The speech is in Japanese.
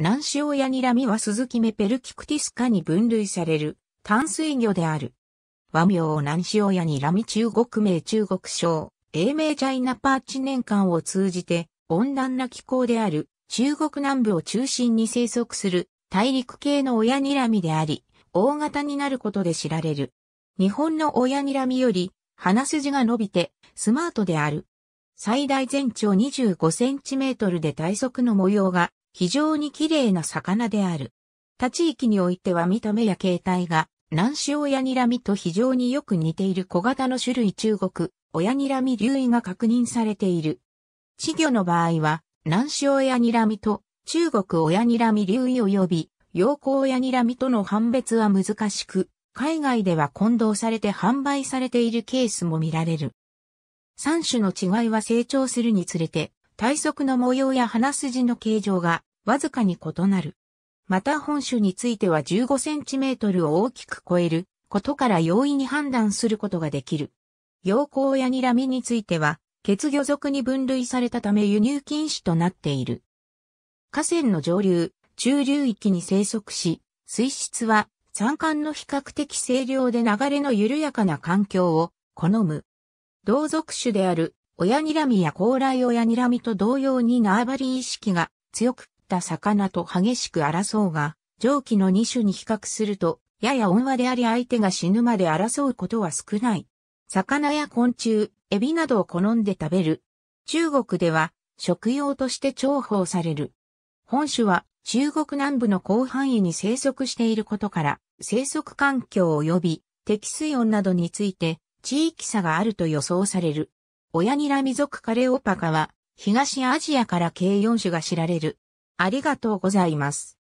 南塩やニラミはスズキメペルキクティス科に分類される淡水魚である。和名を南塩やニラミ中国名中国省、英名チャイナパーチ年間を通じて温暖な気候である中国南部を中心に生息する大陸系の親ニラミであり、大型になることで知られる。日本の親ニラミより鼻筋が伸びてスマートである。最大全長25センチメートルで体側の模様が非常に綺麗な魚である。他地域においては見た目や形態が、南塩ヤニラミと非常によく似ている小型の種類中国、親ニラミ流異が確認されている。稚魚の場合は、南塩ヤニラミと中国親ニラミ流異及び、陽光親ニラミとの判別は難しく、海外では混同されて販売されているケースも見られる。三種の違いは成長するにつれて、体側の模様や鼻筋の形状がわずかに異なる。また本種については15センチメートルを大きく超えることから容易に判断することができる。陽光やニラミについては、血魚属に分類されたため輸入禁止となっている。河川の上流、中流域に生息し、水質は山間の比較的清涼で流れの緩やかな環境を好む。同族種である親睨みや高麗親睨みと同様に縄張り意識が強くった魚と激しく争うが、上記の2種に比較すると、やや温和であり相手が死ぬまで争うことは少ない。魚や昆虫、エビなどを好んで食べる。中国では食用として重宝される。本種は中国南部の広範囲に生息していることから、生息環境及び適水温などについて地域差があると予想される。親ニラミ族カレオパカは、東アジアから k 4種が知られる。ありがとうございます。